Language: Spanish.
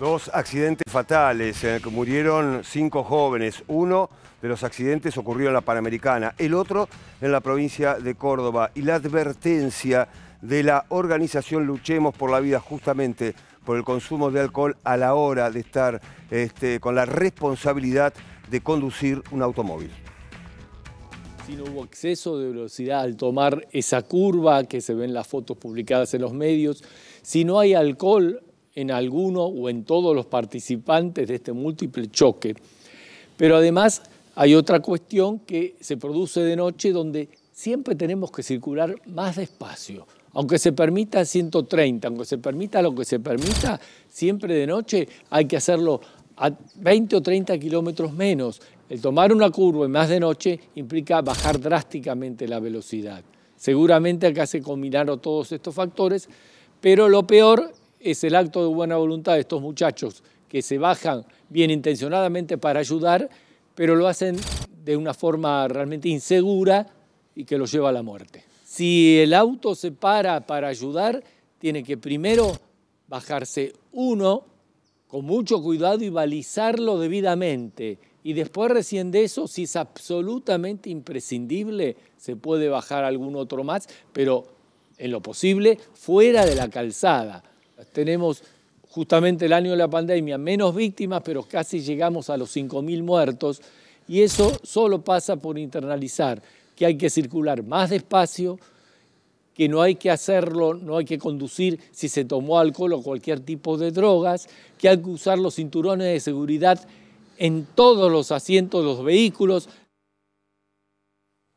Dos accidentes fatales en eh, el que murieron cinco jóvenes. Uno de los accidentes ocurrió en la Panamericana, el otro en la provincia de Córdoba. Y la advertencia de la organización Luchemos por la Vida justamente por el consumo de alcohol a la hora de estar este, con la responsabilidad de conducir un automóvil. Si no hubo exceso de velocidad al tomar esa curva que se ven las fotos publicadas en los medios, si no hay alcohol en alguno o en todos los participantes de este múltiple choque. Pero además hay otra cuestión que se produce de noche donde siempre tenemos que circular más despacio. Aunque se permita 130, aunque se permita lo que se permita, siempre de noche hay que hacerlo a 20 o 30 kilómetros menos. El tomar una curva en más de noche implica bajar drásticamente la velocidad. Seguramente acá se combinaron todos estos factores, pero lo peor es el acto de buena voluntad de estos muchachos que se bajan bien intencionadamente para ayudar, pero lo hacen de una forma realmente insegura y que los lleva a la muerte. Si el auto se para para ayudar, tiene que primero bajarse uno con mucho cuidado y balizarlo debidamente. Y después recién de eso, si es absolutamente imprescindible, se puede bajar algún otro más, pero en lo posible fuera de la calzada. Tenemos justamente el año de la pandemia menos víctimas, pero casi llegamos a los 5.000 muertos. Y eso solo pasa por internalizar que hay que circular más despacio, que no hay que hacerlo, no hay que conducir si se tomó alcohol o cualquier tipo de drogas, que hay que usar los cinturones de seguridad en todos los asientos de los vehículos,